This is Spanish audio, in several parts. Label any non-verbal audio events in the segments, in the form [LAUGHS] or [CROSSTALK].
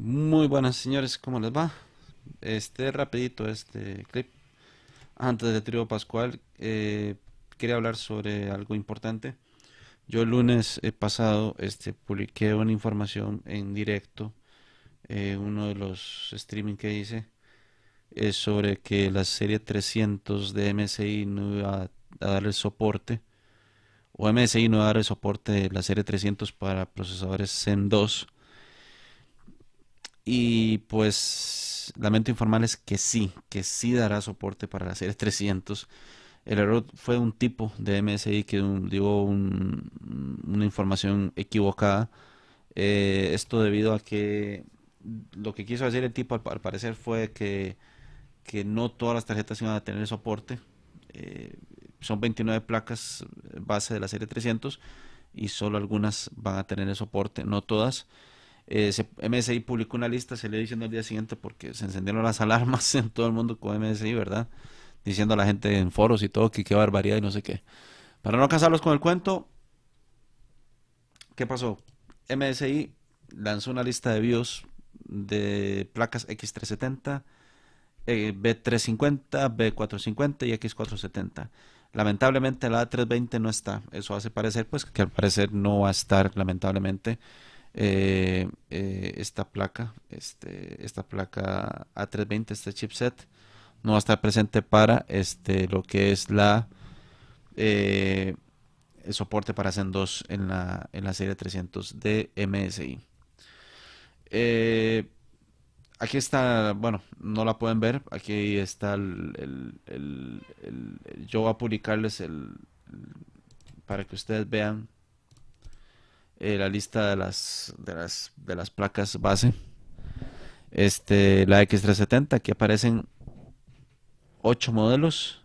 Muy buenas señores, ¿cómo les va? Este rapidito este clip antes de trío pascual eh, quería hablar sobre algo importante. Yo el lunes he pasado este publiqué una información en directo eh, uno de los streaming que hice es sobre que la serie 300 de MSI no iba a, dar el soporte o MSI no iba a dar el soporte de la serie 300 para procesadores Zen 2 y pues lamento informarles que sí, que sí dará soporte para la serie 300. El error fue un tipo de MSI que dio digo una información equivocada. Eh, esto debido a que lo que quiso decir el tipo al, parecer fue que, no todas las tarjetas iban a tener soporte. Eh, son 29 placas base de la serie 300 y solo algunas van a tener el soporte, no todas. Eh, MSI publicó una lista, se le diciendo al día siguiente porque se encendieron las alarmas [LAUGHS] en todo el mundo con MSI, ¿verdad? Diciendo a la gente en foros y todo que qué barbaridad y no sé qué. Para no casarlos con el cuento, ¿qué pasó? MSI lanzó una lista de BIOS de placas X370, B350, B450 y X470. Lamentablemente la A320 no está. Eso hace parecer pues que al parecer no va a estar, lamentablemente. Eh, eh, esta placa, este, esta placa A320, este chipset, no va a estar presente para este, lo que es la el eh, soporte para Zen 2 en la, serie 300 de MSI. aquí está, bueno, no la pueden ver, aquí está el, yo voy a publicarles el para que ustedes vean eh, la lista de las, de las, de las placas base. Este, la X370, aquí aparecen 8 modelos.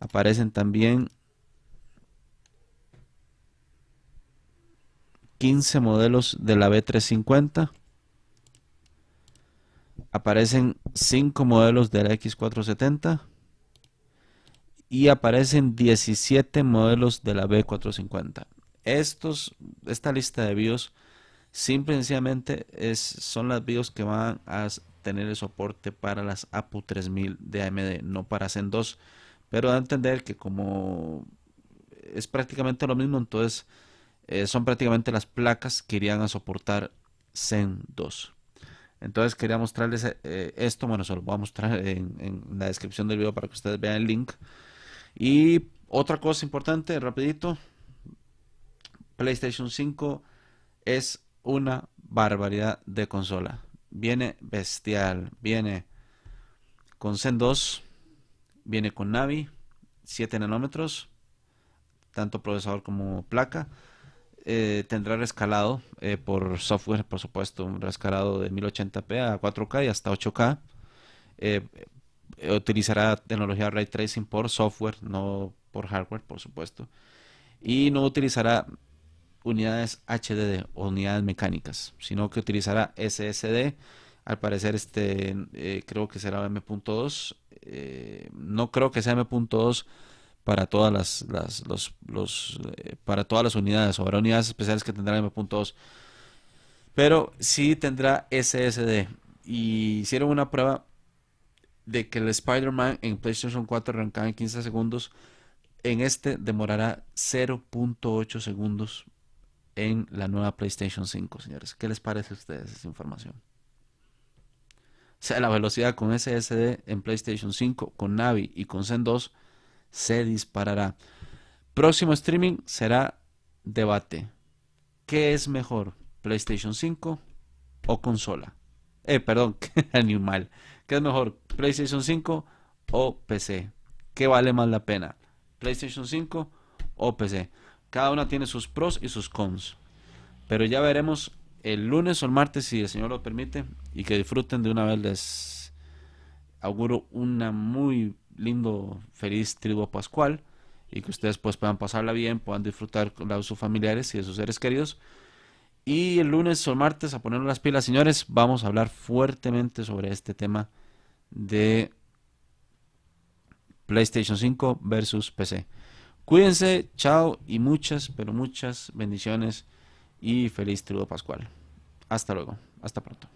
Aparecen también 15 modelos de la B350. Aparecen 5 modelos de la X470. Y aparecen 17 modelos de la B450. Estos, esta lista de BIOS simplemente es, son las BIOS que van a tener el soporte para las APU 3000 de AMD, no para Zen 2. Pero a entender que como es prácticamente lo mismo, entonces eh, son prácticamente las placas que irían a soportar Zen 2. Entonces quería mostrarles eh, esto, bueno, se lo voy a mostrar en, en, la descripción del video para que ustedes vean el link. Y otra cosa importante, rapidito, PlayStation 5 es una barbaridad de consola. Viene bestial, viene con Zen 2, viene con Navi, 7 nanómetros, tanto procesador como placa. Eh, tendrá rescalado eh, por software, por supuesto, un rescalado de 1080p a 4K y hasta 8K. Eh, utilizará tecnología ray tracing por software, no por hardware, por supuesto. Y no utilizará unidades HDD o unidades mecánicas, sino que utilizará SSD. Al parecer, este eh, creo que será M.2. Eh, no creo que sea M.2 para todas las, los, eh, para todas las unidades. Habrá unidades especiales que tendrán M.2, pero sí tendrá SSD. Y hicieron una prueba de que el Spider-Man en PlayStation 4 arrancaba en 15 segundos. En este demorará 0.8 segundos en la nueva PlayStation 5, señores. ¿Qué les parece a ustedes esa información? O sea, la velocidad con SSD en PlayStation 5, con Navi y con Zen 2 se disparará. Próximo streaming será debate. ¿Qué es mejor, PlayStation 5 o consola? Eh, perdón, [LAUGHS] animal. ¿Qué es mejor, PlayStation 5 o PC? ¿Qué vale más la pena? ¿PlayStation 5 o PC? Cada una tiene sus pros y sus cons. Pero ya veremos el lunes o el martes, si el Señor lo permite, y que disfruten de una vez. Les auguro una muy lindo, feliz tribu pascual y que ustedes pues puedan pasarla bien, puedan disfrutar de sus familiares y de sus seres queridos. Y el lunes o el martes, a ponernos las pilas, señores, vamos a hablar fuertemente sobre este tema de PlayStation 5 versus PC. Cuídense, chao y muchas, pero muchas bendiciones y feliz Trudo pascual. Hasta luego, hasta pronto.